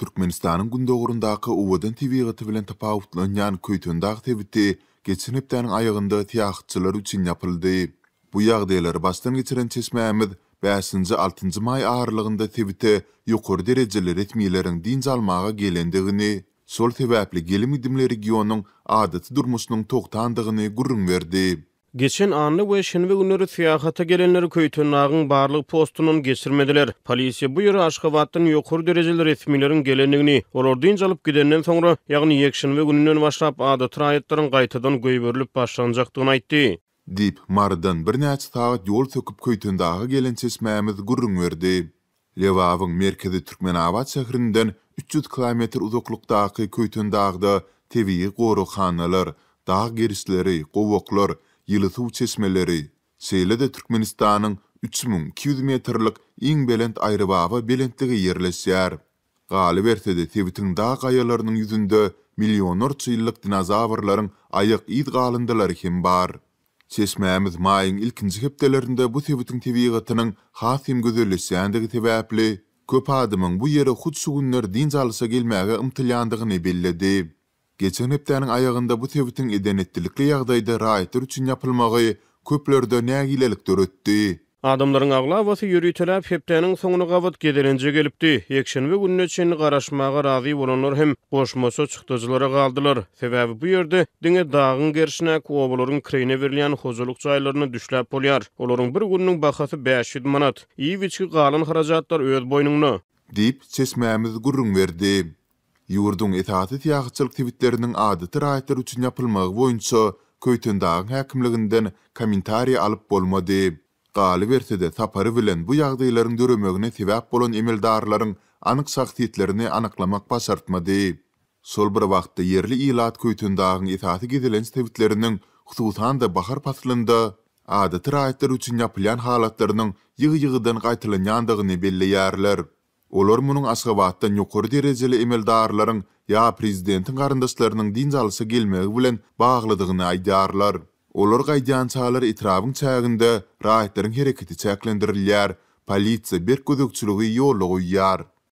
Türkmenistanın gündogurundaky uvadın TV gıtı bilen tapavutlan yan köytün dağ tivitti, geçin hepdanın ayağında tiyahıtçılar Bu yağdaylar bastan geçiren çeşmeyemiz, bəsinci 6. may ağırlığında tivitti, yukur dereceli retmiyelerin dinz almağa gelendigini, sol tevabli gelimidimli regionun adatı durmusunun toqtandigini gurrini verdi. berdi. Geçen anlı ve şenvi günleri siyahata gelenleri köyten nağın barlıq postunun geçirmediler. Polisi bu yöre aşkavattın yokur dereceli resmilerin gelenliğini olur deyince alıp gidenden sonra yağın yek şenvi gününün başlap adı trayetlerin qaytadan gaybörlüp başlanacaktın aytti. Dip, mardan bir neç taat yol söküp köyten gelen çeşmemiz gürrün verdi. Levavın merkezi Türkmen Ava çakırından 300 km uzoklukta aqı köy köy dağ köy köy yılıtuv çeşmeleri, Seyle de 3200 metrlik in belent ayrıbaba belentliği yerleşiyar. Gali verte de tevitin dağ kayalarının millionlar milyonor çıyıllık ayıq id galindelari kim bar. Çeşmeyemiz mayin ilkinci heptelerinde bu tevitin teviyyigatının hafim gudurli seyandig tevapli, Köp adamın bu yeri hutsu günler din zalısa gelmeğe ımtilyandığını Geçen hepdanın ayağında bu tevitin edenetlilikli yağdaydı raitir üçün yapılmağı köplörde nə gilelik dörüttü. Adamların ağla avası yürü tələb hepdanın sonunu qavad gedirinci gelipdi. Yekşin və günnə çin qaraşmağa razi olunur hem qoşmasa çıxtacılara qaldılar. Sebəbi bu yördə dünə dağın gərşinə qovuların kreyni verilən xozuluk çaylarını düşləb polyar. Olurun bir günnün baxası bəşid manat. İyi vəşid manat. İyi vəşid manat. İyi vəşid gurrun İyi Yurdun etaty tiýagçylyk tewitleriniň adaty raýatlar üçin ýapylmagy boýunça Köýtündagyň häkimliginden komentari alyp bolmady. Galy bertede tapary bilen bu ýagdaýlaryň döremegine sebäp bolan emildarların anyk sahtiýetlerini anyklamak başartmady. Sol bir wagtda yerli ilat köýtündagyň etaty gidilen tewitleriniň hususan da bahar paslynda adaty raýatlar üçin ýapylan halatlarynyň ýygy-ýygydan gaýtylanýandygyny belli Olar munun asgabatda nyokor derezeli emel daarlarin ya prezidentin garindaslarinin din zalisi gelmeg bilen baglydygyny aydaarlar. Olar gaidyan saalar itirabin çaginda rahitlerin hereketi çaklendirilyar, polisiýa